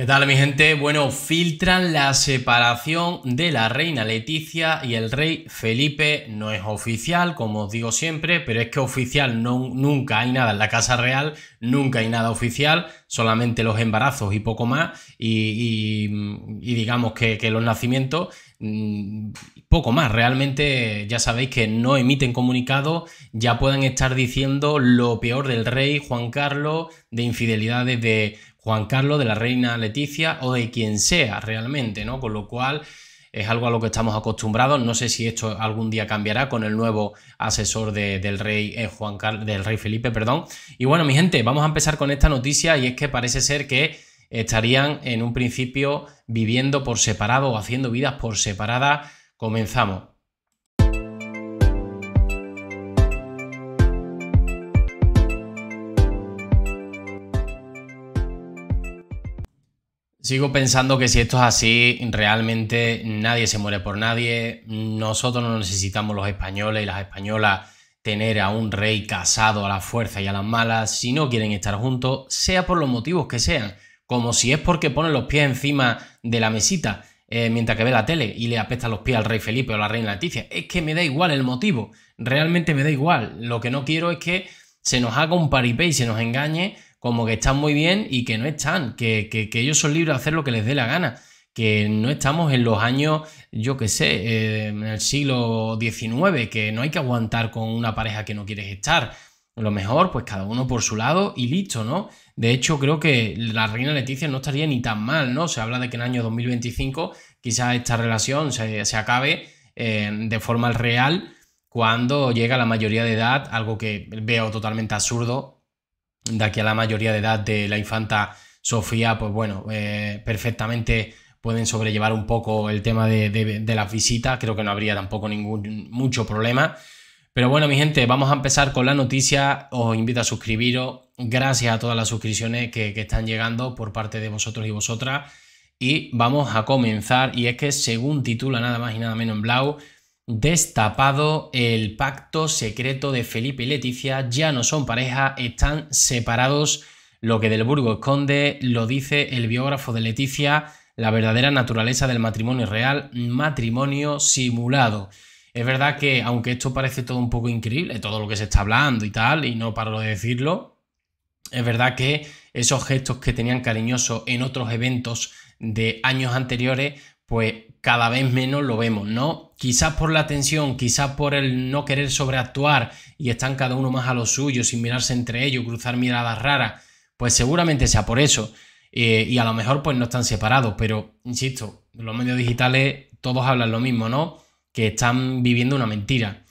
¿Qué tal mi gente? Bueno, filtran la separación de la reina Leticia y el rey Felipe. No es oficial, como os digo siempre, pero es que oficial no, nunca hay nada en la Casa Real, nunca hay nada oficial, solamente los embarazos y poco más, y, digamos que, que los nacimientos mm, poco más. Realmente ya sabéis que no emiten comunicado, ya pueden estar diciendo lo peor del rey Juan Carlos, de infidelidades de Juan Carlos, de la reina Leticia o de quien sea realmente, ¿no? Con lo cual es algo a lo que estamos acostumbrados. No sé si esto algún día cambiará con el nuevo asesor del rey eh, Juan del rey Felipe, perdón. Y bueno, mi gente, vamos a empezar con esta noticia y es que parece ser que estarían en un principio viviendo por separado o haciendo vidas por separada. Comenzamos. Sigo pensando que si esto es así, realmente nadie se muere por nadie. Nosotros no necesitamos los españoles y las españolas tener a un rey casado a la fuerza y a las malas. Si no quieren estar juntos, sea por los motivos que sean, como si es porque ponen los pies encima de la mesita eh, mientras que ve la tele y le apesta los pies al rey Felipe o la reina Leticia. Es que me da igual el motivo, realmente me da igual. Lo que no quiero es que se nos haga un paripé y se nos engañe como que están muy bien y que no están, que, que, ellos son libres de hacer lo que les dé la gana, que no estamos en los años, yo qué sé, eh, en el siglo XIX, que no hay que aguantar con una pareja que no quieres estar. Lo mejor, pues cada uno por su lado y listo, ¿no? De hecho, creo que la reina Leticia no estaría ni tan mal, ¿no? Se habla de que en el año 2025 quizás esta relación se, acabe eh, de forma real cuando llega la mayoría de edad, algo que veo totalmente absurdo, de aquí a la mayoría de edad de la infanta Sofía, pues bueno, eh, perfectamente pueden sobrellevar un poco el tema de, las visitas, creo que no habría tampoco ningún mucho problema. Pero bueno, mi gente, vamos a empezar con la noticia. Os invito a suscribiros. Gracias a todas las suscripciones que, que están llegando por parte de vosotros y vosotras. Y vamos a comenzar. Y es que según titula nada más y nada menos en Blau, Destapado el pacto secreto de Felipe y Leticia, ya no son pareja, están separados. Lo que Del Burgo esconde lo dice el biógrafo de Leticia, la verdadera naturaleza del matrimonio real, matrimonio simulado. Es verdad que, aunque esto parece todo un poco increíble, todo lo que se está hablando y tal, y no paro de decirlo, es verdad que esos gestos que tenían cariñosos en otros eventos de años anteriores, pues cada vez menos lo vemos, ¿no? quizás por la tensión, quizás por el no querer sobreactuar y están cada uno más a lo suyo, sin mirarse entre ellos, cruzar miradas raras, pues seguramente sea por eso. Eh, y a lo mejor pues no están separados, pero insisto, los medios digitales todos hablan lo mismo, ¿no? Que están viviendo una mentira.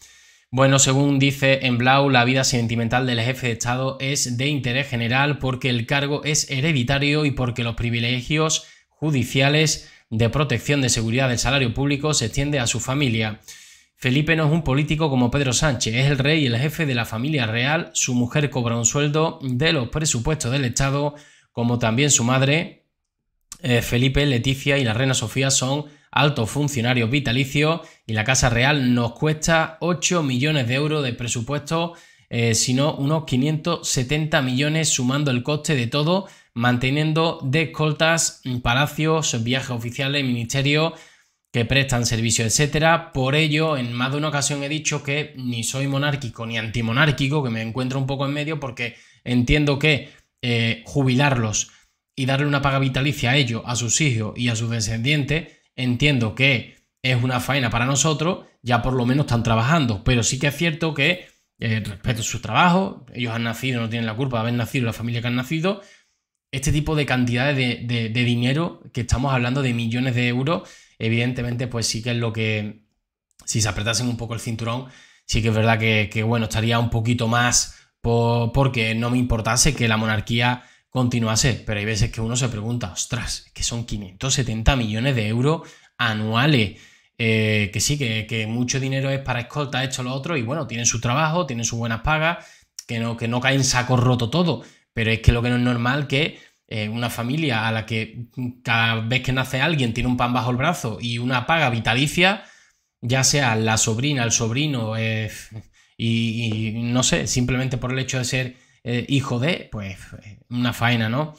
Bueno, según dice en Blau, la vida sentimental del jefe de Estado es de interés general porque el cargo es hereditario y porque los privilegios judiciales de protección de seguridad del salario público se extiende a su familia. Felipe no es un político como Pedro Sánchez, es el rey y el jefe de la familia real, su mujer cobra un sueldo de los presupuestos del Estado, como también su madre, eh, Felipe, Leticia y la reina Sofía son altos funcionarios vitalicios y la Casa Real nos cuesta 8 millones de euros de presupuesto, eh, sino unos 570 millones sumando el coste de todo manteniendo descoltas, palacios, viajes oficiales, ministerios... que prestan servicio, etcétera. Por ello, en más de una ocasión he dicho que ni soy monárquico ni antimonárquico, que me encuentro un poco en medio porque entiendo que eh, jubilarlos y darle una paga vitalicia a ellos, a sus hijos y a sus descendientes, entiendo que es una faena para nosotros, ya por lo menos están trabajando, pero sí que es cierto que eh, respeto su trabajo, ellos han nacido, no tienen la culpa de haber nacido, la familia que han nacido, este tipo de cantidades de, dinero, que estamos hablando de millones de euros, evidentemente, pues sí que es lo que, si se apretasen un poco el cinturón, sí que es verdad que, bueno, estaría un poquito más porque no me importase que la monarquía continuase, pero hay veces que uno se pregunta, ostras, que son 570 millones de euros anuales. Eh, que sí, que, mucho dinero es para escolta, esto, lo otro, y bueno, tienen su trabajo, tienen sus buenas pagas, que no, que no caen saco roto todo, pero es que lo que no es normal que eh, una familia a la que mm, cada vez que nace alguien tiene un pan bajo el brazo y una paga vitalicia, ya sea la sobrina, el sobrino, eh, y, no sé, simplemente por el hecho de ser eh, hijo de, pues una faena, ¿no?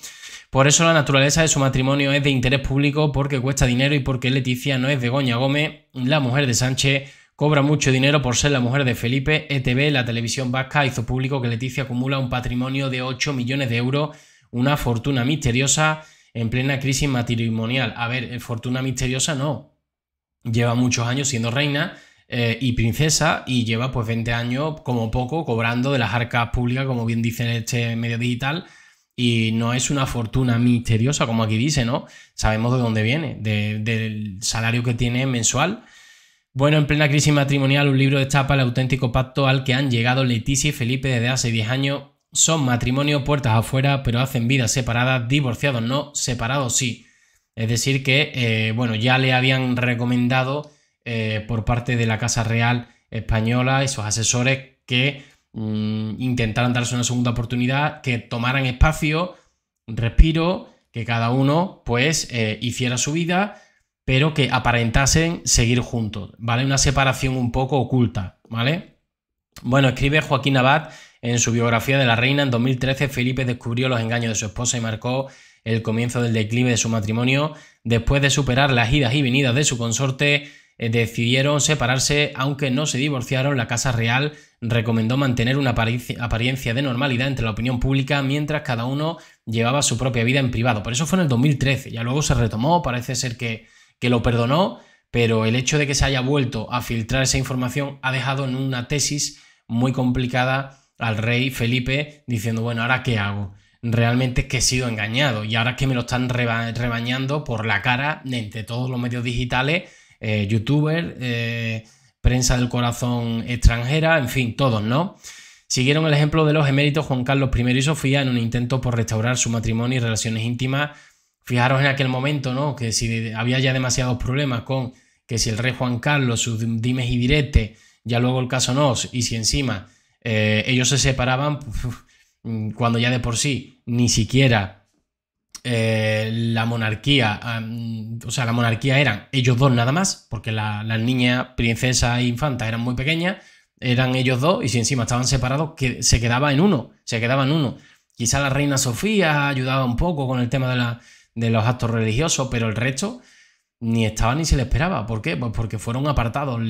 Por eso la naturaleza de su matrimonio es de interés público porque cuesta dinero y porque Leticia no es de Goña Gómez, la mujer de Sánchez, Cobra mucho dinero por ser la mujer de Felipe. ETV, la televisión vasca, hizo público que Leticia acumula un patrimonio de 8 millones de euros, una fortuna misteriosa en plena crisis matrimonial. A ver, eh, fortuna misteriosa no. Lleva muchos años siendo reina eh, y princesa y lleva pues 20 años como poco cobrando de las arcas públicas, como bien dice este medio digital. Y no es una fortuna misteriosa, como aquí dice, ¿no? Sabemos de dónde viene, del salario que tiene mensual bueno, en plena crisis matrimonial, un libro destapa el auténtico pacto al que han llegado Leticia y Felipe desde hace 10 años. Son matrimonio puertas afuera, pero hacen vidas separadas, divorciados no, separados sí. Es decir, que, eh, bueno, ya le habían recomendado eh, por parte de la Casa Real Española y sus asesores que mm, intentaran darse una segunda oportunidad, que tomaran espacio, respiro, que cada uno, pues, eh, hiciera su vida pero que aparentasen seguir juntos, ¿vale? Una separación un poco oculta, ¿vale? Bueno, escribe Joaquín Abad en su biografía de la reina. En 2013, Felipe descubrió los engaños de su esposa y marcó el comienzo del declive de su matrimonio. Después de superar las idas y venidas de su consorte, eh, decidieron separarse, aunque no se divorciaron. La Casa Real recomendó mantener una apariencia de normalidad entre la opinión pública mientras cada uno llevaba su propia vida en privado. Por eso fue en el 2013. Ya luego se retomó, parece ser que que lo perdonó, pero el hecho de que se haya vuelto a filtrar esa información ha dejado en una tesis muy complicada al rey Felipe diciendo, bueno, ¿ahora qué hago? Realmente es que he sido engañado y ahora es que me lo están rebañando por la cara entre todos los medios digitales, eh, youtuber, eh, prensa del corazón extranjera, en fin, todos, ¿no? Siguieron el ejemplo de los eméritos Juan Carlos I y Sofía en un intento por restaurar su matrimonio y relaciones íntimas Fijaros en aquel momento, ¿no? Que si había ya demasiados problemas con que si el rey Juan Carlos, sus dimes y diretes, ya luego el caso Nos, y si encima eh, ellos se separaban, mm, cuando ya de por sí ni siquiera eh, la monarquía, o sea, la monarquía eran ellos dos nada más, porque las la niñas, princesa e infantas eran muy pequeñas, eran ellos dos, y si encima estaban separados, que se quedaba en uno, se quedaba en uno. Quizá la reina Sofía ayudaba un poco con el tema de la, de los actos religiosos, pero el resto ni estaba ni se le esperaba. ¿Por qué? Pues porque fueron apartados.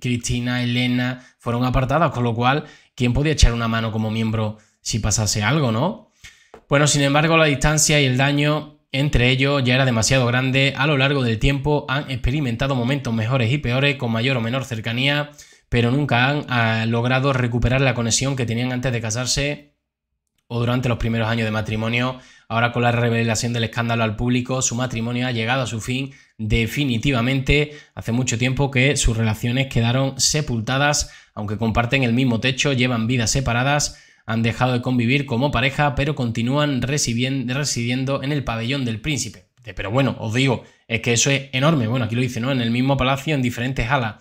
Cristina, Elena, fueron apartadas, con lo cual, ¿quién podía echar una mano como miembro si pasase algo, no? Bueno, sin embargo, la distancia y el daño entre ellos ya era demasiado grande. A lo largo del tiempo han experimentado momentos mejores y peores, con mayor o menor cercanía, pero nunca han ah, logrado recuperar la conexión que tenían antes de casarse o durante los primeros años de matrimonio. Ahora con la revelación del escándalo al público, su matrimonio ha llegado a su fin definitivamente. Hace mucho tiempo que sus relaciones quedaron sepultadas, aunque comparten el mismo techo, llevan vidas separadas, han dejado de convivir como pareja, pero continúan residiendo en el pabellón del príncipe. Pero bueno, os digo, es que eso es enorme. Bueno, aquí lo dice, ¿no? En el mismo palacio, en diferentes alas.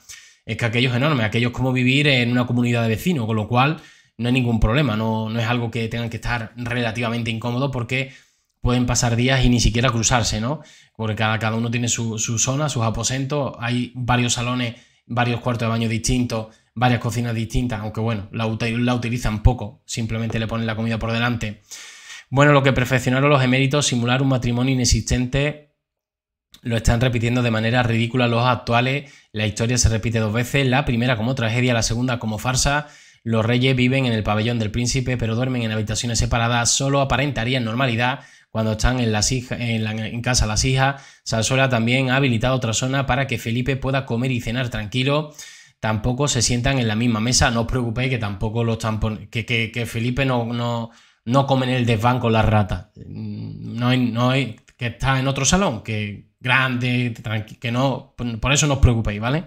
Es que aquellos enormes, aquellos como vivir en una comunidad de vecinos, con lo cual no hay ningún problema, no, no es algo que tengan que estar relativamente incómodo porque pueden pasar días y ni siquiera cruzarse, ¿no? Porque cada, cada uno tiene su, zona, sus aposentos, hay varios salones, varios cuartos de baño distintos, varias cocinas distintas, aunque bueno, la, la utilizan poco, simplemente le ponen la comida por delante. Bueno, lo que perfeccionaron los eméritos, simular un matrimonio inexistente, lo están repitiendo de manera ridícula los actuales. La historia se repite dos veces, la primera como tragedia, la segunda como farsa. Los reyes viven en el pabellón del príncipe, pero duermen en habitaciones separadas. Solo aparentarían normalidad cuando están en, las en, casa las hijas. Salsola también ha habilitado otra zona para que Felipe pueda comer y cenar tranquilo. Tampoco se sientan en la misma mesa. No os preocupéis que tampoco los que, Felipe no, no, no come en el desván con las rata mm, No hay, no hay, que está en otro salón, que grande, que no. Por eso no os preocupéis, ¿vale?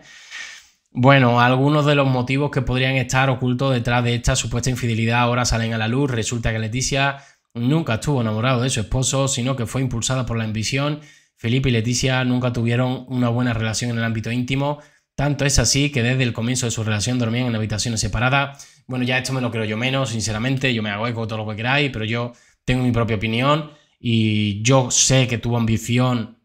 Bueno, algunos de los motivos que podrían estar ocultos detrás de esta supuesta infidelidad ahora salen a la luz. Resulta que Leticia nunca estuvo enamorado de su esposo, sino que fue impulsada por la ambición. Felipe y Leticia nunca tuvieron una buena relación en el ámbito íntimo. Tanto es así que desde el comienzo de su relación dormían en habitaciones separadas. Bueno, ya esto me lo creo yo menos, sinceramente. Yo me hago eco de todo lo que queráis, pero yo tengo mi propia opinión y yo sé que tuvo ambición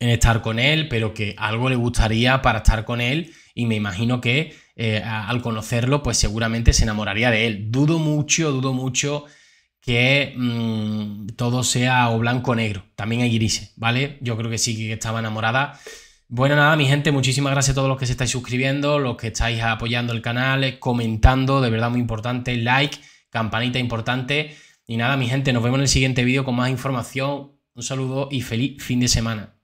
en estar con él, pero que algo le gustaría para estar con él y me imagino que eh, al conocerlo, pues seguramente se enamoraría de él. Dudo mucho, dudo mucho que mm, todo sea o blanco o negro. También hay grises, ¿vale? Yo creo que sí que estaba enamorada. Bueno, nada, mi gente, muchísimas gracias a todos los que se estáis suscribiendo, los que estáis apoyando el canal, eh, comentando, de verdad muy importante, like, campanita importante. Y nada, mi gente, nos vemos en el siguiente vídeo con más información. Un saludo y feliz fin de semana.